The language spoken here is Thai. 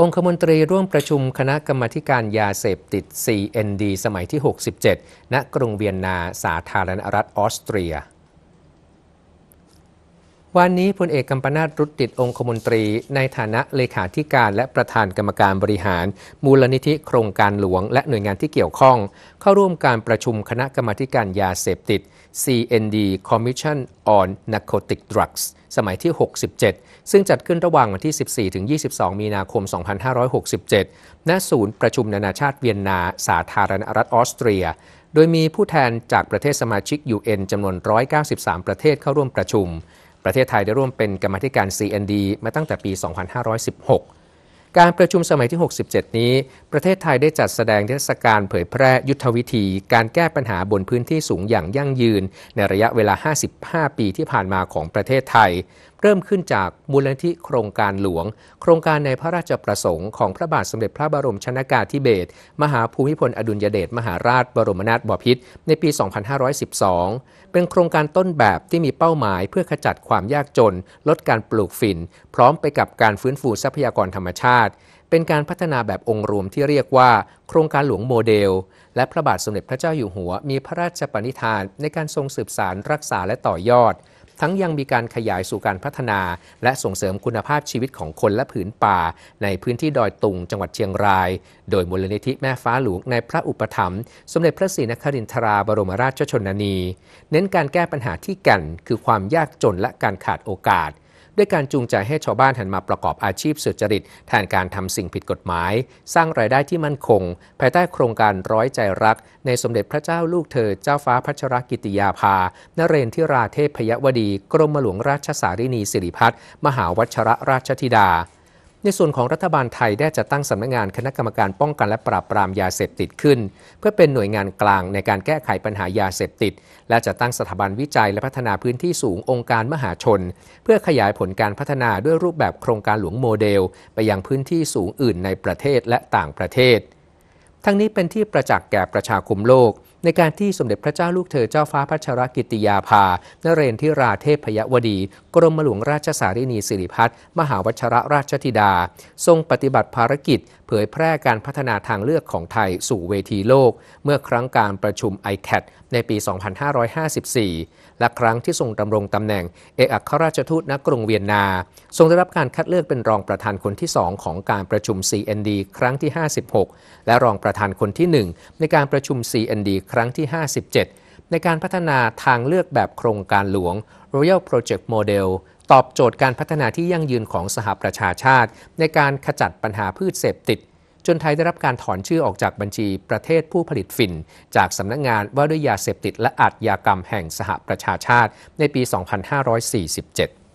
องคมนตรีร่วมประชุมคณะกรรมการยาเสพติด CND สมัยที่ 67 ณ กรุงเวียนนา สาธารณรัฐ ออสเตรียวันนี้พลเอกกัมปนาตรุติดองคมนตรี ในฐานะเลขาธิการและประธานกรรมการบริหาร มูลนิธิโครงการหลวงและหน่วยงานที่เกี่ยวข้อง เข้าร่วมการประชุมคณะกรรมการยาเสพติด CND Commission on Narcotic Drugs สมัยที่ 67 ซึ่งจัดขึ้นระหว่างวันที่ 14 ถึง 22 มีนาคม 2567 ณ ศูนย์ประชุมนานาชาติเวียนนา สาธารณรัฐออสเตรีย โดยมีผู้แทนจากประเทศสมาชิก UN จำนวน 193 ประเทศเข้าร่วมประชุมประเทศไทยได้ร่วมเป็นกรรมธิการ CND มาตั้งแต่ปี 2516การประชุมสมัยที่ 67 นี้ ประเทศไทยได้จัดแสดงเทศกาลเผยแพร่ยุทธวิธี การแก้ปัญหาบนพื้นที่สูงอย่างยั่งยืน ในระยะเวลา 55 ปีที่ผ่านมาของประเทศไทย เริ่มขึ้นจากมูลนิธิโครงการหลวง โครงการในพระราชประสงค์ของพระบาทสมเด็จพระบรมชนากาธิเบศรมหาภูมิพลอดุลยเดชมหาราชบรมนาถบพิตรในปี 2512 เป็นโครงการต้นแบบที่มีเป้าหมายเพื่อขจัดความยากจน ลดการปลูกฝิ่น พร้อมไปกับการฟื้นฟูทรัพยากรธรรมชาติติเป็นการพัฒนาแบบองค์รวมที่เรียกว่า โครงการหลวงโมเดล และพระบาทสมเด็จพระเจ้าอยู่หัวมีพระราชปณิธานในการทรงสืบสารรักษาและต่อยอด ทั้งยังมีการขยายสู่การพัฒนาและส่งเสริมคุณภาพชีวิตของคนและผืนป่าในพื้นที่ดอยตุงจังหวัดเชียงราย โดยมูลนิธิแม่ฟ้าหลวงในพระอุปถัมภ์สมเด็จพระศรีนครินทราบรมราชชนนี เน้นการแก้ปัญหาที่แก่นคือความยากจนและการขาดโอกาสด้วยการจูงใจให้ชาวบ้านหันมาประกอบอาชีพสุจริต แทนการทำสิ่งผิดกฎหมาย สร้างรายได้ที่มั่นคงภายใต้โครงการร้อยใจรัก ในสมเด็จพระเจ้าลูกเธอเจ้าฟ้าพัชรกิติยาภา นเรนทิราเทพพยวดี กรมหลวงราชสารินีสิริพัฒมหาวัชรราชธิดาในส่วนของรัฐบาลไทยได้จะตั้งสำนักงานคณะกรรมการป้องกันและปราบปรามยาเสพติดขึ้น เพื่อเป็นหน่วยงานกลางในการแก้ไขปัญหายาเสพติด และจะตั้งสถาบันวิจัยและพัฒนาพื้นที่สูงองค์การมหาชน เพื่อขยายผลการพัฒนาด้วยรูปแบบโครงการหลวงโมเดล ไปยังพื้นที่สูงอื่นในประเทศและต่างประเทศ ทั้งนี้เป็นที่ประจักษ์แก่ประชาคมโลกในการที่สมเด็จพระเจ้าลูกเธอเจ้าฟ้าพระชรกิติยาภา นเรนทิราเทพพยวดี กรมหลวงราชสารีนีสิริพัฒมหาวัชระราชธิดา ทรงปฏิบัติภารกิจเผยแพร่การพัฒนาทางเลือกของไทยสู่เวทีโลก เมื่อครั้งการประชุม ICAT ในปี 2554 และครั้งที่ทรงดำรงตำแหน่ง เอกอัครราชทูตณกรุงเวียนนาทรงได้รับการคัดเลือกเป็นรองประธานคนที่ 2 ของการประชุม CND ครั้งที่ 56 และรองประธานคนที่ 1 ในการประชุม CND ครั้งที่ 57 ในการพัฒนาทางเลือกแบบโครงการหลวง Royal Project Model ตอบโจทย์การพัฒนาที่ยั่งยืนของสหประชาชาติ ในการขจัดปัญหาพืชเสพติด จนไทยได้รับการถอนชื่อออกจากบัญชีประเทศผู้ผลิตฝิ่น จากสำนักงงานว่าด้วยยาเสพติดและอาชญากรรมแห่งสหประชาชาติในปี 2547